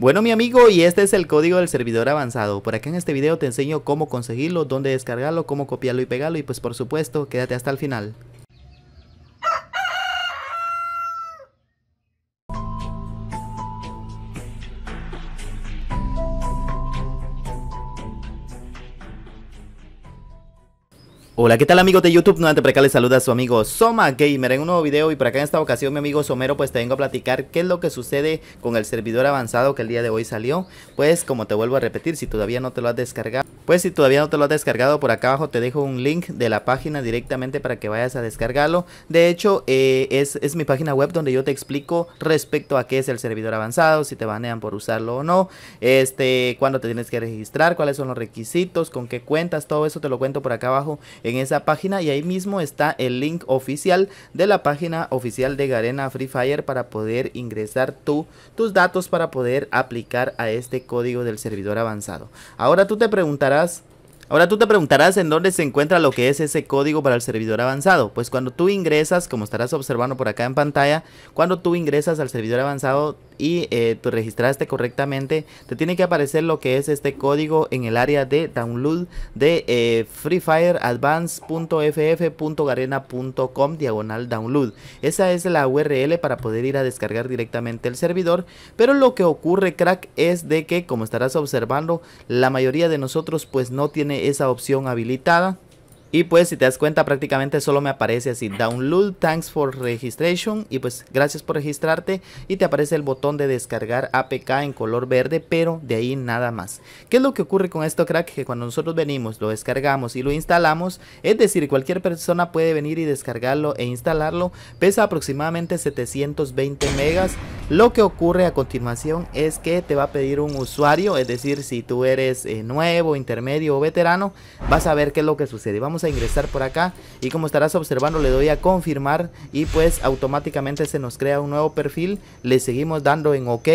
Bueno mi amigo y este es el código del servidor avanzado, por acá en este video te enseño cómo conseguirlo, dónde descargarlo, cómo copiarlo y pegarlo y pues por supuesto quédate hasta el final. Hola, ¿qué tal amigos de YouTube? Nuevamente por acá les saluda a su amigo Soma Gamer en un nuevo video y por acá en esta ocasión mi amigo Somero pues te vengo a platicar qué es lo que sucede con el servidor avanzado que el día de hoy salió. Pues como te vuelvo a repetir, si todavía no te lo has descargado, pues si todavía no te lo has descargado por acá abajo te dejo un link de la página directamente para que vayas a descargarlo. De hecho eh, es, mi página web donde yo te explico respecto a qué es el servidor avanzado, si te banean por usarlo o no, este, cuándo te tienes que registrar, cuáles son los requisitos, con qué cuentas, todo eso te lo cuento por acá abajo en esa página y ahí mismo está el link oficial de la página oficial de Garena Free Fire para poder ingresar tú, tus datos para poder aplicar a este código del servidor avanzado. Ahora tú te preguntarás, Ahora tú te preguntarás en dónde se encuentra lo que es ese código para el servidor avanzado. Pues cuando tú ingresas, como estarás observando por acá en pantalla, cuando tú ingresas al servidor avanzado y eh, tú registraste correctamente, te tiene que aparecer lo que es este código en el área de download de eh, freefireadvance.ff.garena.com diagonal download. Esa es la URL para poder ir a descargar directamente el servidor. Pero lo que ocurre, crack, es de que, como estarás observando, la mayoría de nosotros pues no tiene esa opción habilitada y pues si te das cuenta prácticamente solo me aparece así download, thanks for registration y pues gracias por registrarte y te aparece el botón de descargar APK en color verde pero de ahí nada más. ¿Qué es lo que ocurre con esto crack? Que cuando nosotros venimos lo descargamos y lo instalamos, es decir cualquier persona puede venir y descargarlo e instalarlo, pesa aproximadamente 720 megas. Lo que ocurre a continuación es que te va a pedir un usuario, es decir si tú eres eh, nuevo, intermedio o veterano, vas a ver qué es lo que sucede. Vamos a ingresar por acá y como estarás observando le doy a confirmar y pues automáticamente se nos crea un nuevo perfil, le seguimos dando en ok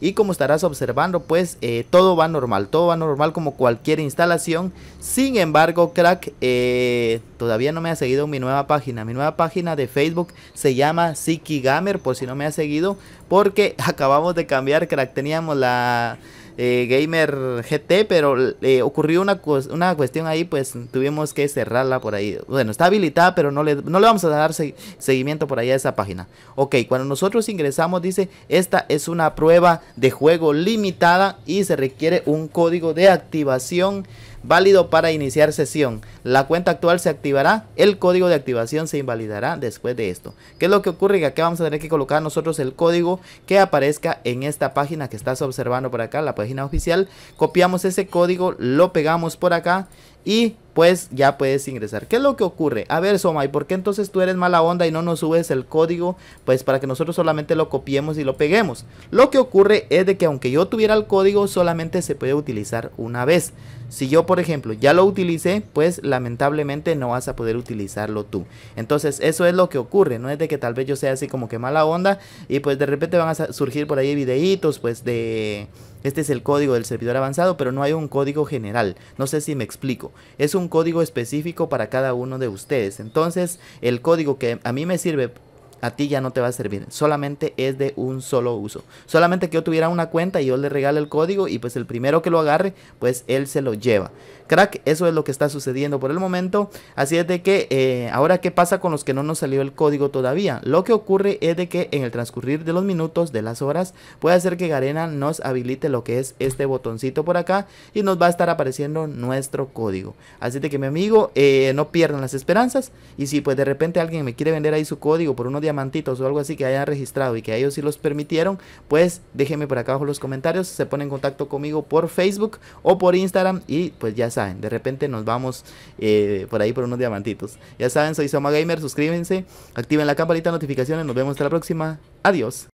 y como estarás observando pues eh, todo va normal, todo va normal como cualquier instalación, sin embargo crack eh, todavía no me ha seguido mi nueva página, mi nueva página de Facebook se llama Siki Gamer por si no me ha seguido porque acabamos de cambiar crack, teníamos la eh, Gamer GT, pero eh, ocurrió una, una cuestión ahí, pues tuvimos que cerrarla por ahí. Bueno, está habilitada, pero no le, no le vamos a dar seguimiento por ahí a esa página. Ok, cuando nosotros ingresamos dice, esta es una prueba de juego limitada y se requiere un código de activación válido para iniciar sesión. La cuenta actual se activará, el código de activación se invalidará después de esto. ¿Qué es lo que ocurre? Que acá vamos a tener que colocar nosotros el código que aparezca en esta página que estás observando por acá, la página oficial. Copiamos ese código, lo pegamos por acá y pues ya puedes ingresar. ¿Qué es lo que ocurre? A ver, Soma, ¿y por qué entonces tú eres mala onda y no nos subes el código? Pues para que nosotros solamente lo copiemos y lo peguemos. Lo que ocurre es de que aunque yo tuviera el código, solamente se puede utilizar una vez. Si yo, por ejemplo, ya lo utilicé, pues lamentablemente no vas a poder utilizarlo tú. Entonces, eso es lo que ocurre. No es de que tal vez yo sea así como que mala onda y pues de repente van a surgir por ahí videitos, pues de este es el código del servidor avanzado, pero no hay un código general. No sé si me explico. Es un código específico para cada uno de ustedes. Entonces, el código que a mí me sirve a ti ya no te va a servir. Solamente es de un solo uso. Solamente que yo tuviera una cuenta y yo le regale el código y pues el primero que lo agarre, pues él se lo lleva. Crack, eso es lo que está sucediendo por el momento. Así es de que eh, ahora qué pasa con los que no nos salió el código todavía. Lo que ocurre es de que en el transcurrir de los minutos, de las horas, puede ser que Garena nos habilite lo que es este botoncito por acá y nos va a estar apareciendo nuestro código. Así de que mi amigo, eh, no pierdan las esperanzas y si pues de repente alguien me quiere vender ahí su código por unos días diamantitos o algo así que hayan registrado y que ellos sí los permitieron, pues déjenme por acá abajo los comentarios, se ponen en contacto conmigo por Facebook o por Instagram y pues ya saben, de repente nos vamos eh, por ahí por unos diamantitos. Ya saben, soy Soma Gamer, suscríbanse, activen la campanita de notificaciones, nos vemos hasta la próxima, adiós.